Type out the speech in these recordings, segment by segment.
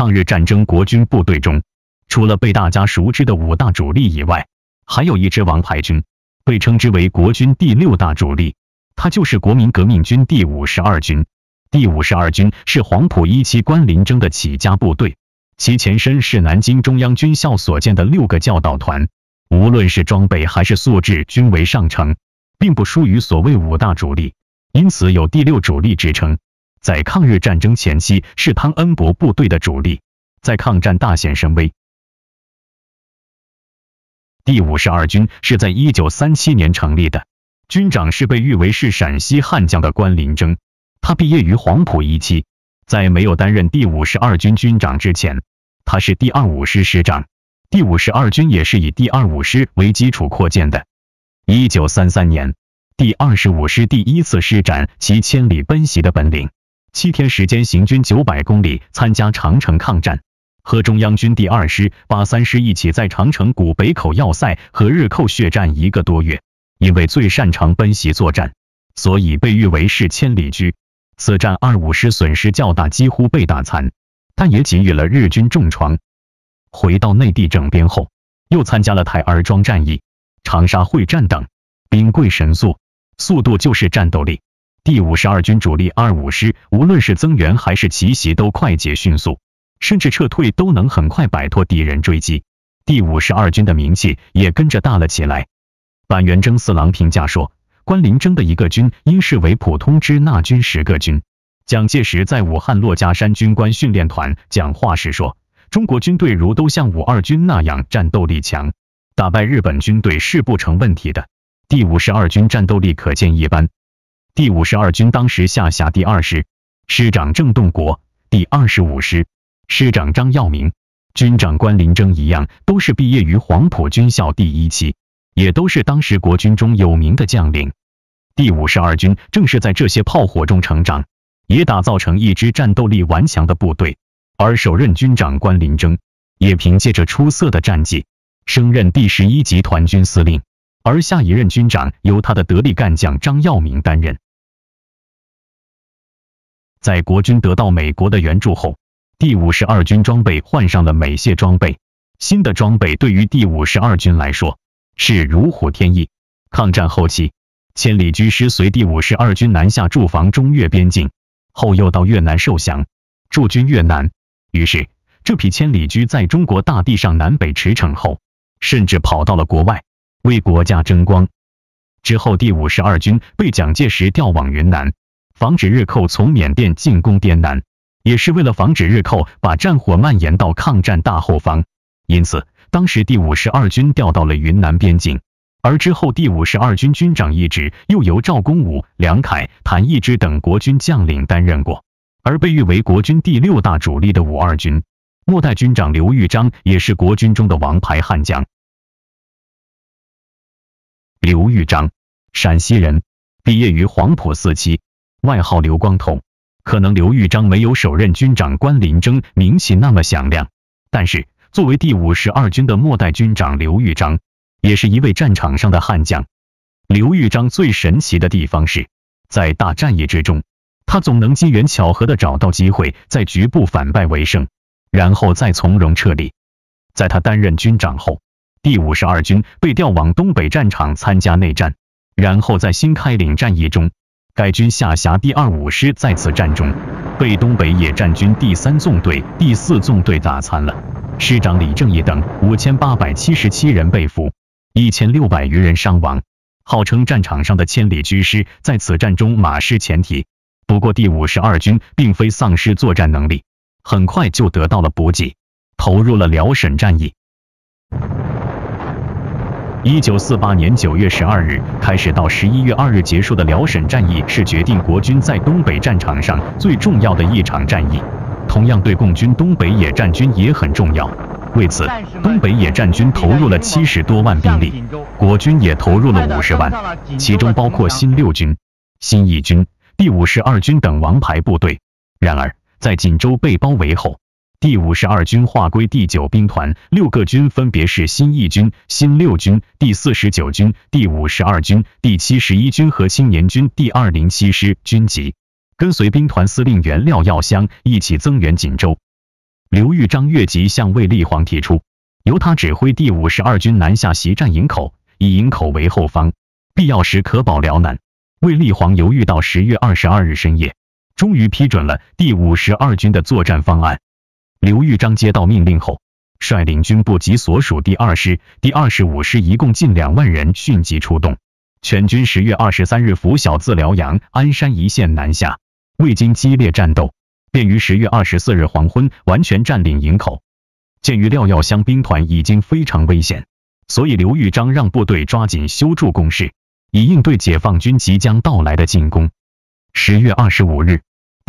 抗日战争国军部队中，除了被大家熟知的五大主力以外，还有一支王牌军，被称之为国军第六大主力，它就是国民革命军第五十二军。第五十二军是黄埔一期关林征的起家部队，其前身是南京中央军校所建的六个教导团，无论是装备还是素质均为上乘，并不输于所谓五大主力，因此有第六主力之称。在抗日战争前期是汤恩伯部队的主力，在抗战大显神威。第五十二军是在一九三七年成立的，军长是被誉为是陕西悍将的关麟征。他毕业于黄埔一期，在没有担任第五十二军军长之前，他是第二五师师长。第五十二军也是以第二五师为基础扩建的。一九三三年，第二十五师第一次施展其千里奔袭的本领。七天时间行军九百公里，参加长城抗战，和中央军第二师、八三师一起在长城古北口要塞和日寇血战一个多月。因为最擅长奔袭作战，所以被誉为是千里驹。此战二五师损失较大，几乎被打残，但也给予了日军重创。回到内地整编后，又参加了台儿庄战役、长沙会战等。兵贵神速，速度就是战斗力。第五十二军主力二五师，无论是增援还是奇袭，都快捷迅速，甚至撤退都能很快摆脱敌人追击。第五十二军的名气也跟着大了起来。板垣征四郎评价说：“关林征的一个军应视为普通支那军十个军。”蒋介石在武汉珞珈山军官训练团讲话时说：“中国军队如都像五二军那样战斗力强，打败日本军队是不成问题的。”第五十二军战斗力可见一斑。第五十二军当时下辖第二师师长郑洞国，第二十五师师长张耀明，军长关林征一样，都是毕业于黄埔军校第一期，也都是当时国军中有名的将领。第五十二军正是在这些炮火中成长，也打造成一支战斗力顽强的部队。而首任军长关林征也凭借着出色的战绩，升任第十一集团军司令，而下一任军长由他的得力干将张耀明担任。在国军得到美国的援助后，第五十二军装备换上了美械装备。新的装备对于第五十二军来说是如虎添翼。抗战后期，千里驹师随第五十二军南下驻防中越边境，后又到越南受降，驻军越南。于是，这匹千里驹在中国大地上南北驰骋后，甚至跑到了国外，为国家争光。之后，第五十二军被蒋介石调往云南。防止日寇从缅甸进攻滇南，也是为了防止日寇把战火蔓延到抗战大后方。因此，当时第五十二军调到了云南边境，而之后第五十二军军长一职又由赵公武、梁凯、谭义之等国军将领担任过。而被誉为国军第六大主力的五二军末代军长刘玉章，也是国军中的王牌悍将。刘玉章，陕西人，毕业于黄埔四期。外号刘光同，可能刘玉章没有首任军长关林征名气那么响亮，但是作为第五十二军的末代军长刘玉章，也是一位战场上的悍将。刘玉章最神奇的地方是，在大战役之中，他总能机缘巧合的找到机会，在局部反败为胜，然后再从容撤离。在他担任军长后，第五十二军被调往东北战场参加内战，然后在新开岭战役中。该军下辖第二五师，在此战中被东北野战军第三纵队、第四纵队打残了，师长李正义等五千八百七十七人被俘，一千六百余人伤亡。号称战场上的千里驹师，在此战中马失前蹄。不过第五十二军并非丧失作战能力，很快就得到了补给，投入了辽沈战役。一九四八年九月十二日开始到十一月二日结束的辽沈战役，是决定国军在东北战场上最重要的一场战役，同样对共军东北野战军也很重要。为此，东北野战军投入了七十多万兵力，国军也投入了五十万，其中包括新六军、新一军、第五十二军等王牌部队。然而，在锦州被包围后，第五十二军划归第九兵团，六个军分别是新一军、新六军、第四十九军、第五十二军、第七十一军和青年军第二零七师，军级，跟随兵团司令员廖耀湘一起增援锦州。刘玉章越级向卫立煌提出，由他指挥第五十二军南下袭占营口，以营口为后方，必要时可保辽南。卫立煌犹豫到十月二十二日深夜，终于批准了第五十二军的作战方案。刘玉章接到命令后，率领军部及所属第二师、第二十五师，一共近两万人，迅即出动。全军十月二十三日拂晓自辽阳、鞍山一线南下，未经激烈战斗，便于十月二十四日黄昏完全占领营口。鉴于廖耀湘兵团已经非常危险，所以刘玉章让部队抓紧修筑工事，以应对解放军即将到来的进攻。十月二十五日。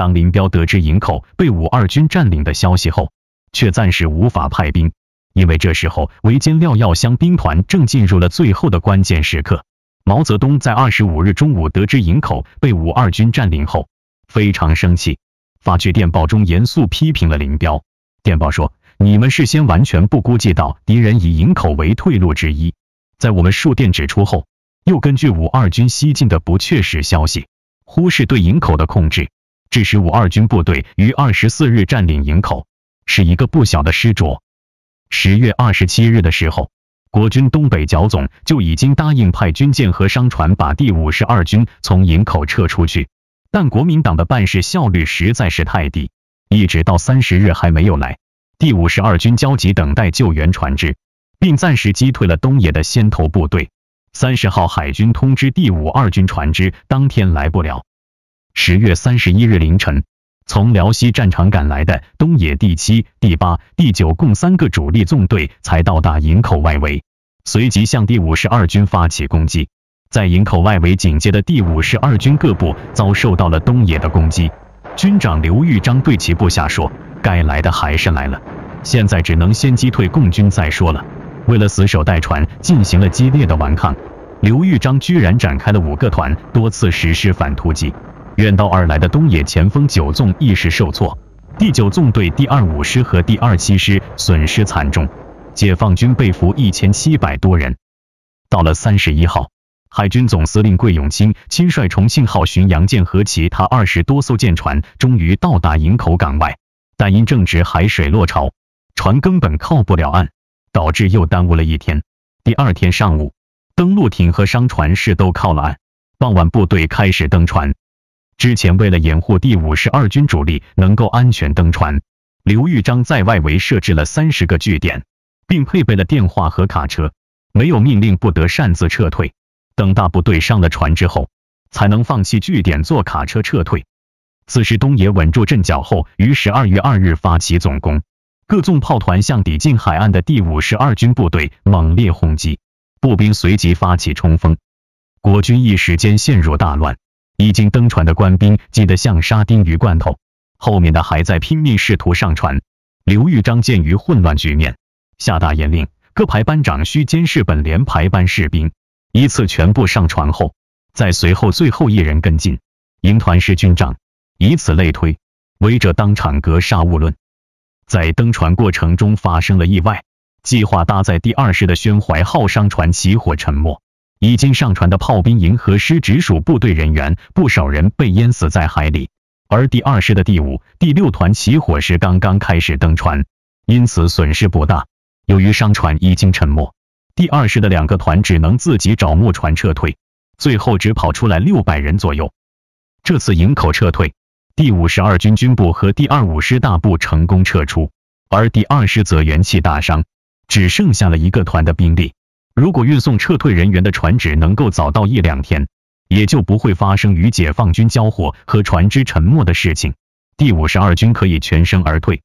当林彪得知营口被五二军占领的消息后，却暂时无法派兵，因为这时候围歼廖耀湘兵团正进入了最后的关键时刻。毛泽东在二十五日中午得知营口被五二军占领后，非常生气，发去电报中严肃批评了林彪。电报说：“你们事先完全不估计到敌人以营口为退路之一，在我们数电指出后，又根据五二军西进的不确实消息，忽视对营口的控制。”致使五二军部队于二十四日占领营口，是一个不小的失着。十月二十七日的时候，国军东北剿总就已经答应派军舰和商船把第五十二军从营口撤出去，但国民党的办事效率实在是太低，一直到三十日还没有来。第五十二军焦急等待救援船只，并暂时击退了东野的先头部队。三十号海军通知第五二军船只当天来不了。十月三十一日凌晨，从辽西战场赶来的东野第七、第八、第九共三个主力纵队才到达营口外围，随即向第五十二军发起攻击。在营口外围警戒的第五十二军各部遭受到了东野的攻击。军长刘玉章对其部下说：“该来的还是来了，现在只能先击退共军再说了。”为了死守待船，进行了激烈的顽抗。刘玉章居然展开了五个团，多次实施反突击。远道而来的东野前锋九纵一时受挫，第九纵队第二五师和第二七师损失惨重，解放军被俘一千七百多人。到了三十一号，海军总司令桂永清亲率“重庆”号巡洋舰和其他二十多艘舰船，终于到达营口港外，但因正值海水落潮，船根本靠不了岸，导致又耽误了一天。第二天上午，登陆艇和商船是都靠了岸，傍晚部队开始登船。之前为了掩护第五十二军主力能够安全登船，刘玉章在外围设置了三十个据点，并配备了电话和卡车，没有命令不得擅自撤退。等大部队上了船之后，才能放弃据点坐卡车撤退。此时东野稳住阵脚后，于十二月二日发起总攻，各纵炮团向抵近海岸的第五十二军部队猛烈轰击，步兵随即发起冲锋，国军一时间陷入大乱。已经登船的官兵急得像沙丁鱼罐头，后面的还在拼命试图上船。刘玉章鉴于混乱局面，下达严令：各排班长需监视本连排班士兵，依次全部上船后，再随后最后一人跟进。营团师军长以此类推，违者当场格杀勿论。在登船过程中发生了意外，计划搭载第二师的“宣怀”号商船起火沉没。已经上船的炮兵营和师直属部队人员，不少人被淹死在海里。而第二师的第五、第六团起火时刚刚开始登船，因此损失不大。由于商船已经沉没，第二师的两个团只能自己找木船撤退，最后只跑出来六百人左右。这次营口撤退，第五十二军军部和第二五师大部成功撤出，而第二师则元气大伤，只剩下了一个团的兵力。如果运送撤退人员的船只能够早到一两天，也就不会发生与解放军交火和船只沉没的事情。第五十二军可以全身而退。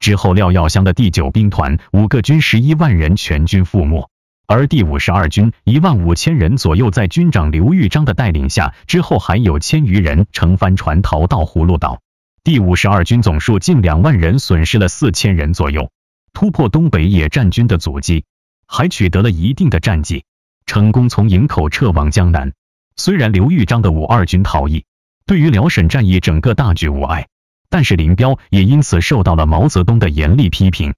之后，廖耀湘的第九兵团五个军十一万人全军覆没，而第五十二军一万五千人左右在军长刘玉章的带领下，之后还有千余人乘帆船逃到葫芦岛。第五十二军总数近两万人，损失了四千人左右，突破东北野战军的阻击。还取得了一定的战绩，成功从营口撤往江南。虽然刘玉章的五二军逃逸，对于辽沈战役整个大局无碍，但是林彪也因此受到了毛泽东的严厉批评。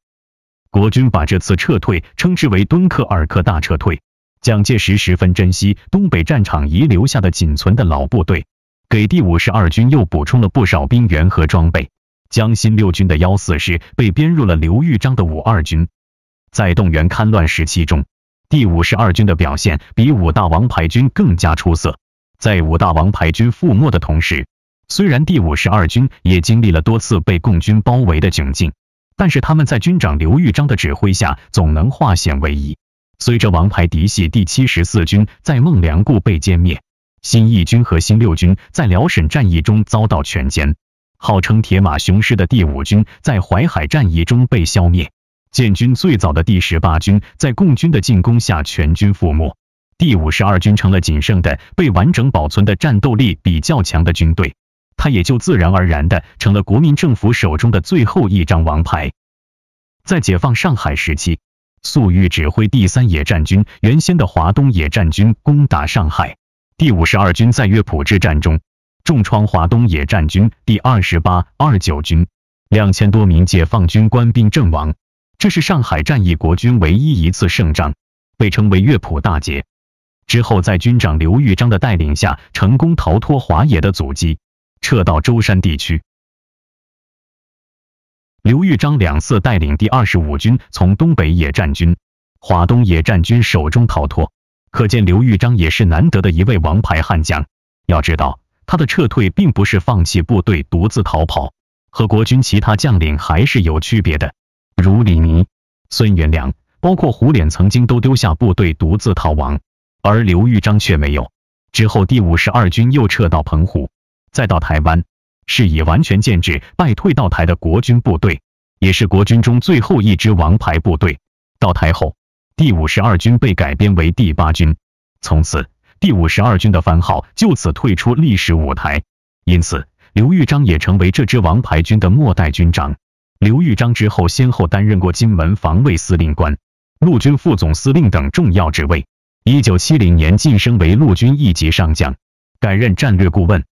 国军把这次撤退称之为敦刻尔克大撤退。蒋介石十分珍惜东北战场遗留下的仅存的老部队，给第五十二军又补充了不少兵员和装备。江心六军的幺四师被编入了刘玉章的五二军。在动员戡乱时期中，第五十二军的表现比五大王牌军更加出色。在五大王牌军覆没的同时，虽然第五十二军也经历了多次被共军包围的窘境，但是他们在军长刘玉章的指挥下，总能化险为夷。随着王牌嫡系第七十四军在孟良崮被歼灭，新一军和新六军在辽沈战役中遭到全歼，号称铁马雄师的第五军在淮海战役中被消灭。建军最早的第十八军在共军的进攻下全军覆没，第五十二军成了仅剩的被完整保存的战斗力比较强的军队，他也就自然而然的成了国民政府手中的最后一张王牌。在解放上海时期，粟裕指挥第三野战军原先的华东野战军攻打上海，第五十二军在月浦之战中重创华东野战军第二十八、二九军，两千多名解放军官兵阵亡。这是上海战役国军唯一一次胜仗，被称为“乐谱大捷”。之后，在军长刘玉章的带领下，成功逃脱华野的阻击，撤到舟山地区。刘玉章两次带领第二十五军从东北野战军、华东野战军手中逃脱，可见刘玉章也是难得的一位王牌悍将。要知道，他的撤退并不是放弃部队独自逃跑，和国军其他将领还是有区别的。如李弥、孙元良，包括胡琏，曾经都丢下部队独自逃亡，而刘玉章却没有。之后第五十二军又撤到澎湖，再到台湾，是以完全建制败退到台的国军部队，也是国军中最后一支王牌部队。到台后，第五十二军被改编为第八军，从此第五十二军的番号就此退出历史舞台。因此，刘玉章也成为这支王牌军的末代军长。刘玉章之后，先后担任过金门防卫司令官、陆军副总司令等重要职位。一九七零年晋升为陆军一级上将，改任战略顾问。